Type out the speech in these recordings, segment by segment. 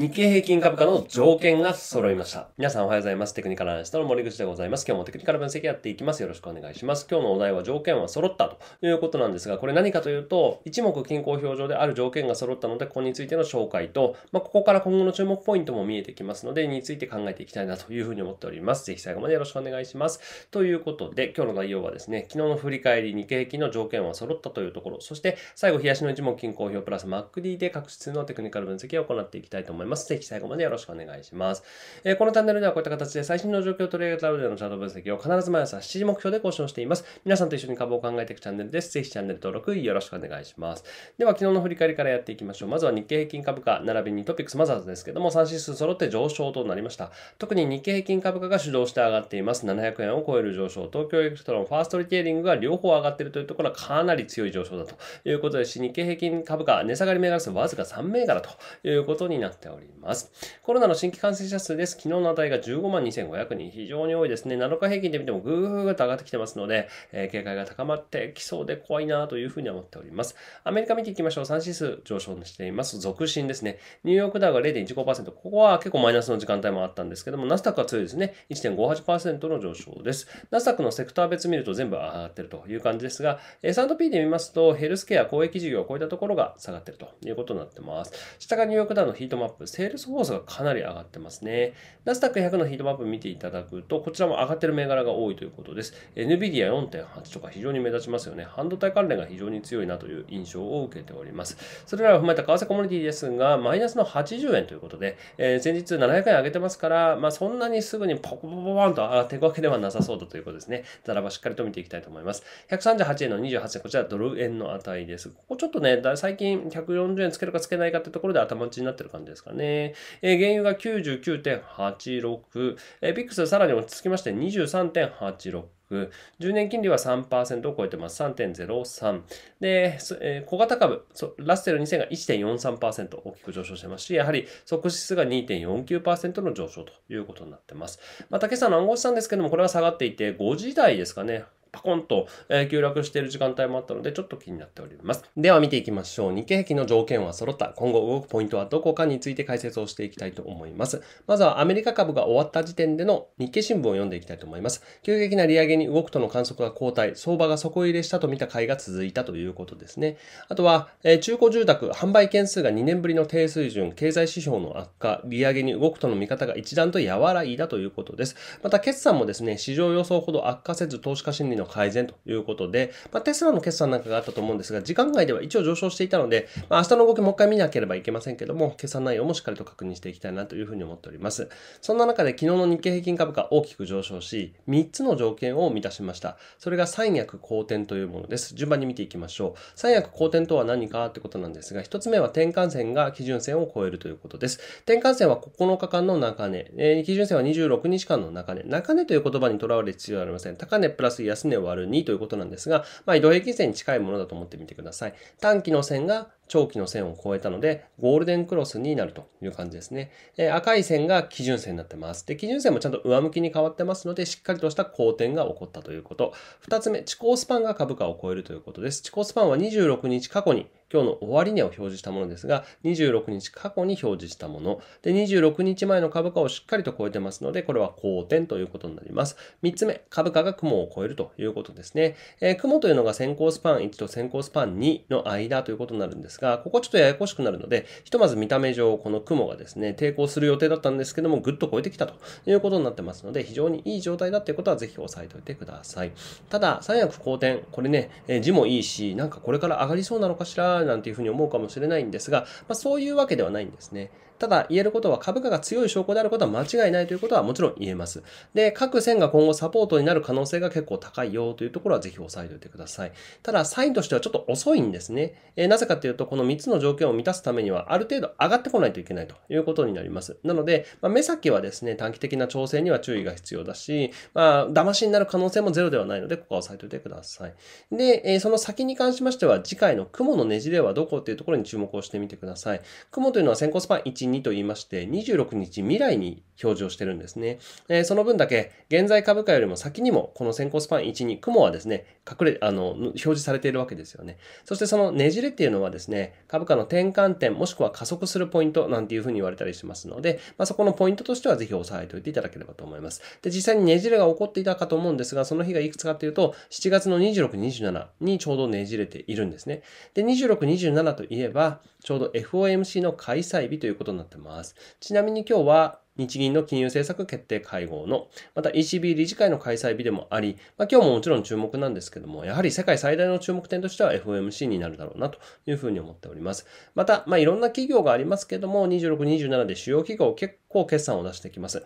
日経平均株価の条件が揃いました。皆さんおはようございます。テクニカルアナリストの森口でございます。今日もテクニカル分析やっていきます。よろしくお願いします。今日のお題は条件は揃ったということなんですが、これ何かというと、一目均衡表上である条件が揃ったので、ここについての紹介と、まあ、ここから今後の注目ポイントも見えてきますので、について考えていきたいなというふうに思っております。ぜひ最後までよろしくお願いします。ということで、今日の内容はですね、昨日の振り返り、日経平均の条件は揃ったというところ、そして最後、冷やしの一目均衡表プラス MacD で各質のテクニカル分析を行っていきたいと思います。ます。ぜひ最後までよろしくお願いします。えー、このチャンネルではこういった形で最新の状況をレり上げた上でのチャート分析を必ず毎朝7時目標で更新しています。皆さんと一緒に株を考えていくチャンネルです。ぜひチャンネル登録よろしくお願いします。では昨日の振り返りからやっていきましょう。まずは日経平均株価、並びにトピックスマザーズですけども、3指数揃って上昇となりました。特に日経平均株価が主導して上がっています。700円を超える上昇、東京エクストロン、ファーストリテイリングが両方上がっているというところはかなり強い上昇だということですし、日経平均株価、値下がり銘柄数わずか3銘柄ということになってしております。コロナの新規感染者数です。昨日の値が15万2500人、非常に多いですね。7日平均で見てもぐーぐーと上がってきてますので、えー、警戒が高まってきそうで怖いなというふうに思っております。アメリカ見ていきましょう。3指数上昇しています。続伸ですね。ニューヨークダウが0.15%。ここは結構マイナスの時間帯もあったんですけども、ナスダックは強いですね。1.58%の上昇です。ナスダックのセクター別見ると全部上がってるという感じですが、S&P で見ますと、ヘルスケア、公益事業、こういったところが下がってるということになってます。下がニューヨークダウのヒートマップップ、セールスフォースがかなり上がってますね。ナスダック100のヒートマップ見ていただくと、こちらも上がってる銘柄が多いということです。NVIDIA4.8 とか非常に目立ちますよね。半導体関連が非常に強いなという印象を受けております。それらを踏まえた為替コミュニティですが、マイナスの80円ということで、えー、先日700円上げてますから、まあ、そんなにすぐにポコポコポンと上がっていくわけではなさそうだということですね。ざらばしっかりと見ていきたいと思います。138円の28円、こちらドル円の値です。ここちょっとね、最近140円つけるかつけないかってところで頭打ちになってる感じですかかね。えー、原油が99.86、えー、ビックスさらに落ち着きまして23.86。10年金利は3%を超えてます。3.03。で、えー、小型株、ラッセル2000が1.43%大きく上昇してますし、やはり即指数が2.49%の上昇ということになってます。また今朝の暗号資産ですけども、これは下がっていて、5時台ですかね。パコンと、えー、急落している時間帯もあったので、ちょっと気になっております。では見ていきましょう。日経平均の条件は揃った、今後動くポイントはどこかについて解説をしていきたいと思います。まずはアメリカ株が終わった時点での日経新聞を読んでいきたいと思います。急激な利上げに動くとの観測が後退、相場が底入れしたと見た回が続いたということですね。あとは、えー、中古住宅、販売件数が2年ぶりの低水準、経済指標の悪化、利上げに動くとの見方が一段と和らいだということです。また決算もですね、市場予想ほど悪化せず投資家心理の改善ということで、まあ、テスラの決算なんかがあったと思うんですが、時間外では一応上昇していたので、まあ、明日の動きもう一回見なければいけませんけども、決算内容もしっかりと確認していきたいなというふうに思っております。そんな中で昨日の日経平均株価大きく上昇し、3つの条件を満たしました。それが三役好転というものです。順番に見ていきましょう。三役好転とは何かってことなんですが、1つ目は転換線が基準線を超えるということです。転換線は9日間の中値、えー、基準線は26日間の中値、中値という言葉にとらわれる必要はありません。高値プラス安値でを割る2ということなんですが、まあ、移動平均線に近いものだと思ってみてください。短期の線が長期の線を越えたので、ゴールデンクロスになるという感じですね。え赤い線が基準線になってます。で、基準線もちゃんと上向きに変わってますので、しっかりとした好転が起こったということ。二つ目、地高スパンが株価を超えるということです。地高スパンは26日過去に今日の終値を表示したものですが、26日過去に表示したもの。で、26日前の株価をしっかりと超えてますので、これは好転ということになります。三つ目、株価が雲を超えるということですね。えー、雲というのが先行スパン1と先行スパン2の間ということになるんですですが、ここちょっとややこしくなるので、ひとまず見た目上、この雲がですね、抵抗する予定だったんですけども、ぐっと超えてきたということになってますので、非常にいい状態だっていうことはぜひ押さえておいてください。ただ、三役好転、これね、え字もいいし、なんかこれから上がりそうなのかしら、なんていうふうに思うかもしれないんですが、まあ、そういうわけではないんですね。ただ言えることは株価が強い証拠であることは間違いないということはもちろん言えます。で、各線が今後サポートになる可能性が結構高いよというところはぜひ押さえておいてください。ただ、サインとしてはちょっと遅いんですね。えー、なぜかというと、この3つの条件を満たすためにはある程度上がってこないといけないということになります。なので、まあ、目先はですね、短期的な調整には注意が必要だし、まあ、騙しになる可能性もゼロではないので、ここは押さえておいてください。で、えー、その先に関しましては、次回の雲のねじれはどこっていうところに注目をしてみてください。雲というのは先行スパン1、22と言いまして、26日未来に表示をしてるんですね。えー、その分だけ、現在株価よりも先にも、この先行スパン1に雲はですね、隠れ、あの、表示されているわけですよね。そしてそのねじれっていうのはですね、株価の転換点、もしくは加速するポイントなんていうふうに言われたりしますので、まあ、そこのポイントとしてはぜひ押さえておいていただければと思います。で、実際にねじれが起こっていたかと思うんですが、その日がいくつかというと、7月の26、27にちょうどねじれているんですね。で、26、27といえば、ちょうど FOMC の開催日ということなってます。ちなみに今日は日銀の金融政策決定会合の、また ECB 理事会の開催日でもあり、まあ、今日ももちろん注目なんですけども、やはり世界最大の注目点としては FOMC になるだろうなというふうに思っております。また、まあ、いろんな企業がありますけども、26、27で主要企業結構決算を出してきます。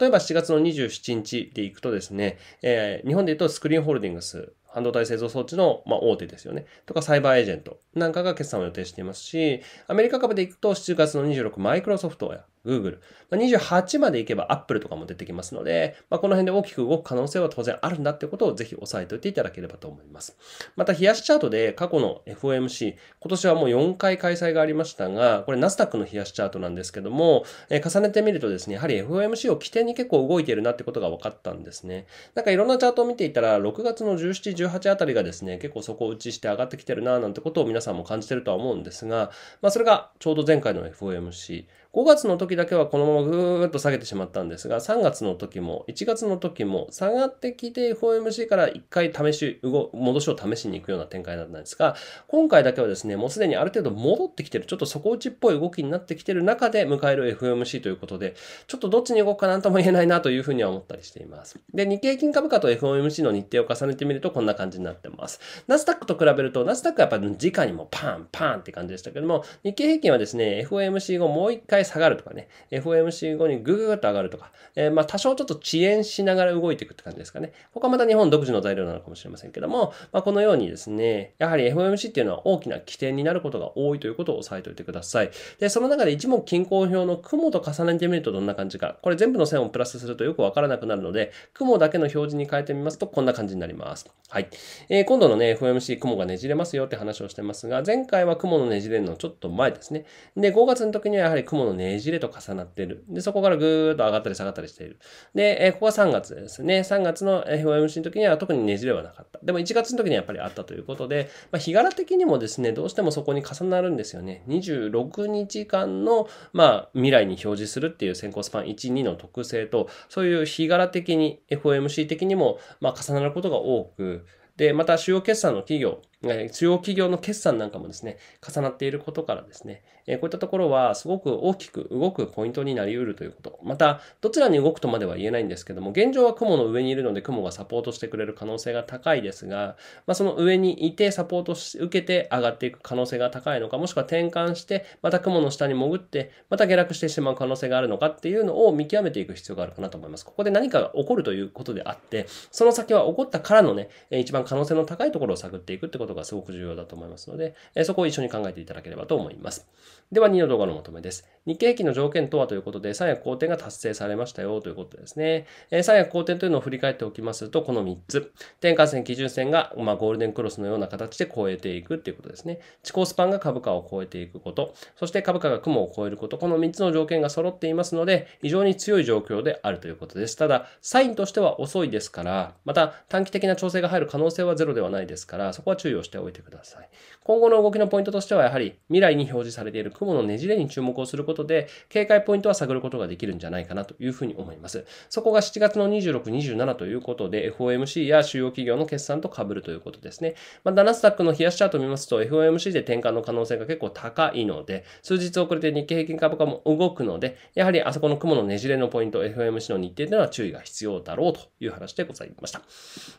例えば7月の27日でいくとですね、えー、日本で言うとスクリーンホールディングス、半導体製造装置の、ま大手ですよね。とか、サイバーエージェントなんかが決算を予定していますし、アメリカ株でいくと7月の26マイクロソフトや Google。28までいけば Apple とかも出てきますので、まあ、この辺で大きく動く可能性は当然あるんだってことをぜひ押さえておいていただければと思います。また、冷やしチャートで過去の FOMC、今年はもう4回開催がありましたが、これナスダックの冷やしチャートなんですけども、え重ねてみるとですね、やはり FOMC を起点に結構動いてるなってことが分かったんですね。なんかいろんなチャートを見ていたら、6月の17、18あたりがですね、結構底打ちして上がってきてるななんてことを皆さんも感じてるとは思うんですが、まあ、それがちょうど前回の FOMC、5月の時だけはこのままぐーっと下げてしまったんですが、3月の時も、1月の時も、下がってきて FOMC から1回試し、動、戻しを試しに行くような展開だったんですが、今回だけはですね、もうすでにある程度戻ってきてる、ちょっと底打ちっぽい動きになってきてる中で迎える FOMC ということで、ちょっとどっちに動くかなんとも言えないなというふうには思ったりしています。で、日経平均株価と FOMC の日程を重ねてみるとこんな感じになってます。ナスダックと比べると、ナスダックはやっぱり直にもパンパンって感じでしたけども、日経平均はですね、FOMC 後もう一回回下がるとかね、FOMC 後にぐぐぐっと上がるとか、えー、まあ多少ちょっと遅延しながら動いていくって感じですかね。ここはまた日本独自の材料なのかもしれませんけども、まあ、このようにですね、やはり FOMC っていうのは大きな起点になることが多いということを押さえておいてください。で、その中で一目均衡表の雲と重ねてみるとどんな感じか、これ全部の線をプラスするとよくわからなくなるので、雲だけの表示に変えてみますとこんな感じになります。はい。えー、今度のね、FOMC 雲がねじれますよって話をしてますが、前回は雲のねじれるのちょっと前ですね。で、5月の時にはやはり雲のねじれと重なってる。で、そこからぐーっと上がったり下がったりしている。で、えここは3月ですね。3月の FOMC の時には特にねじれはなかった。でも1月の時にはやっぱりあったということで、まあ、日柄的にもですね、どうしてもそこに重なるんですよね。26日間の、まあ、未来に表示するっていう先行スパン1、2の特性と、そういう日柄的に FOMC 的にも、まあ、重なることが多く、で、また主要決算の企業、え中央企業の決算なんかもですね、重なっていることからですね、えこういったところはすごく大きく動くポイントになり得るということ。また、どちらに動くとまでは言えないんですけども、現状は雲の上にいるので雲がサポートしてくれる可能性が高いですが、まあ、その上にいてサポートし受けて上がっていく可能性が高いのか、もしくは転換して、また雲の下に潜って、また下落してしまう可能性があるのかっていうのを見極めていく必要があるかなと思います。ここで何かが起こるということであって、その先は起こったからのね、一番可能性の高いところを探っていくってことがすごく重要だと思いますので、そこを一緒に考えていただければと思います。では、2の動画のまとめです。日経平均の条件とはということで、三役好転が達成されましたよということですね。えー、三役好転というのを振り返っておきますと、この3つ。転換線、基準線が、まあ、ゴールデンクロスのような形で超えていくということですね。地高スパンが株価を超えていくこと、そして株価が雲を超えること、この3つの条件が揃っていますので、非常に強い状況であるということです。ただ、サインとしては遅いですから、また短期的な調整が入る可能性はゼロではないですから、そこは注意をしておいてください。今後の動きのポイントとしては、やはり未来に表示されている雲のねじれに注目をすることことで、警戒ポイントは探ることができるんじゃないかなというふうに思います。そこが7月の26、27ということで、FOMC や主要企業の決算と被るということですね。また、ナスタックの冷やしチャートを見ますと、FOMC で転換の可能性が結構高いので、数日遅れて日経平均株価も動くので、やはりあそこの雲のねじれのポイント、FOMC の日程というのは注意が必要だろうという話でございました。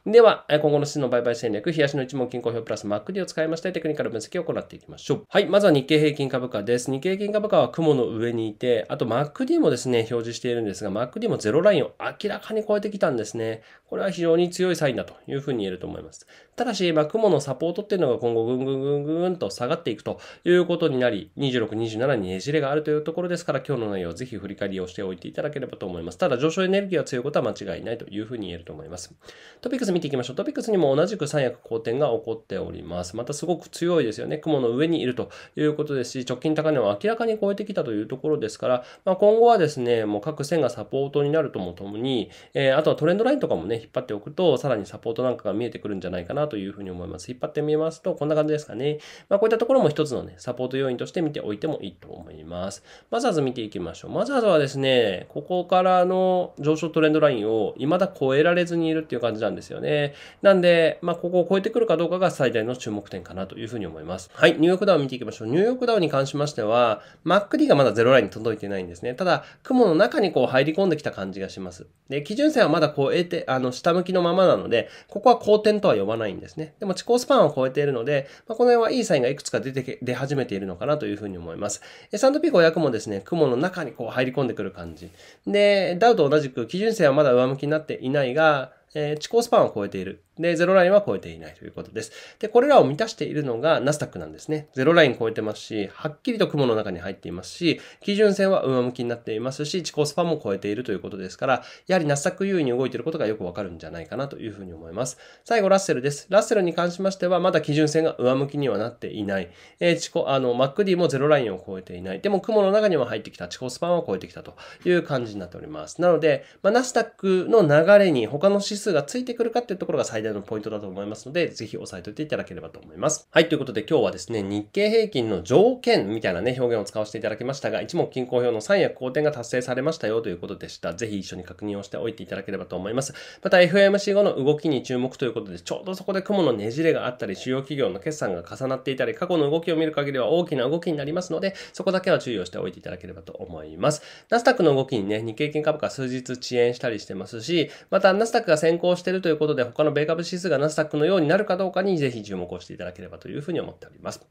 では、今後の質の売買戦略、冷やしの一問均衡表プラスマックリを使いまして、テクニカル分析を行っていきましょう。はい、まずは日経平均株価です。日経平均株価は雲の上にいて、あと MacD もですね、表示しているんですが、MacD もゼロラインを明らかに超えてきたんですね。これは非常に強いサインだというふうに言えると思います。ただし、まあ、雲のサポートっていうのが今後ぐんぐんぐんぐんと下がっていくということになり、26、27にねじれがあるというところですから、今日の内容をぜひ振り返りをしておいていただければと思います。ただ、上昇エネルギーは強いことは間違いないというふうに言えると思います。トピックス見ていきましょう。トピックスにも同じく三役好転が起こっております。またすごく強いですよね。雲の上にいるということですし、直近高値を明らかに超えてきたというというところですから、まあ、今後はですね、もう各線がサポートになるともともに、えー、あとはトレンドラインとかもね、引っ張っておくと、さらにサポートなんかが見えてくるんじゃないかなというふうに思います。引っ張ってみますと、こんな感じですかね。まあ、こういったところも一つのね、サポート要因として見ておいてもいいと思います。マザーズ見ていきましょう。マザーズはですね、ここからの上昇トレンドラインを未だ超えられずにいるっていう感じなんですよね。なんで、まあ、ここを超えてくるかどうかが最大の注目点かなというふうに思います。はい、ニューヨークダウン見ていきましょう。ニューヨークダウンに関しましては、MacD がまだゼロラインに届いてないんですね。ただ、雲の中にこう入り込んできた感じがします。で、基準線はまだこう、えて、あの、下向きのままなので、ここは好転とは呼ばないんですね。でも、地高スパンを超えているので、まあ、この辺はいいサインがいくつか出て、出始めているのかなというふうに思います。S&P500 もですね、雲の中にこう入り込んでくる感じ。で、ダウと同じく基準線はまだ上向きになっていないが、えー、地高スパンを超えている。で、ゼロラインは超えていないということです。で、これらを満たしているのがナスダックなんですね。ゼロライン超えてますし、はっきりと雲の中に入っていますし、基準線は上向きになっていますし、地高スパも超えているということですから、やはりナスダック優位に動いていることがよくわかるんじゃないかなというふうに思います。最後、ラッセルです。ラッセルに関しましては、まだ基準線が上向きにはなっていない。えー、チコ、あの、マックディもゼロラインを超えていない。でも、雲の中には入ってきた、地高スパンは超えてきたという感じになっております。なので、まあ、ナスダックの流れに他の指数がついてくるかっていうところが最でのポイントだと思いますので、ぜひ押さえておいていただければと思います。はい、ということで今日はですね、日経平均の条件みたいなね、表現を使わせていただきましたが、一目均衡表の三役好転が達成されましたよということでした。ぜひ一緒に確認をしておいていただければと思います。また FMC 後の動きに注目ということで、ちょうどそこで雲のねじれがあったり、主要企業の決算が重なっていたり、過去の動きを見る限りは大きな動きになりますので、そこだけは注意をしておいていただければと思います。ナスダックの動きにね、日経平均株価数日遅延したりしてますし、またナスダックが先行しているということで、他の米株株指数がナスダックのようになるかどうかにぜひ注目をしていただければというふうに思っております。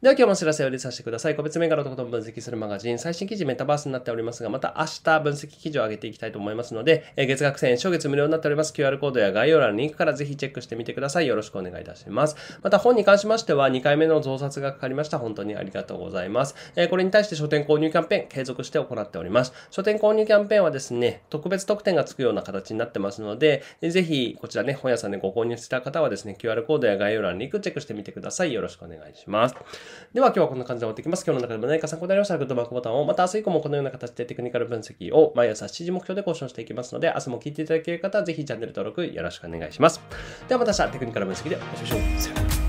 では今日もお知らせを入れさせてください。個別銘柄とことも分析するマガジン、最新記事メタバースになっておりますが、また明日分析記事を上げていきたいと思いますので、え月額1000円、初月無料になっております QR コードや概要欄のリンクからぜひチェックしてみてください。よろしくお願いいたします。また本に関しましては2回目の増刷がかかりました。本当にありがとうございます。えこれに対して書店購入キャンペーン継続して行っております。書店購入キャンペーンはですね、特別特典がつくような形になってますので、ぜひこちらね、本屋さんので、ご購入した方はですね、QR コードや概要欄、にクチェックしてみてください。よろしくお願いします。では、今日はこんな感じで終わってきます。今日の中でも何か参考になりましたら、グッドマークボタンを、また明日以降もこのような形でテクニカル分析を毎朝7時目標で交渉していきますので、明日も聞いていただける方は、ぜひチャンネル登録よろしくお願いします。ではまた明日、テクニカル分析でお会いしましょう。さよなら。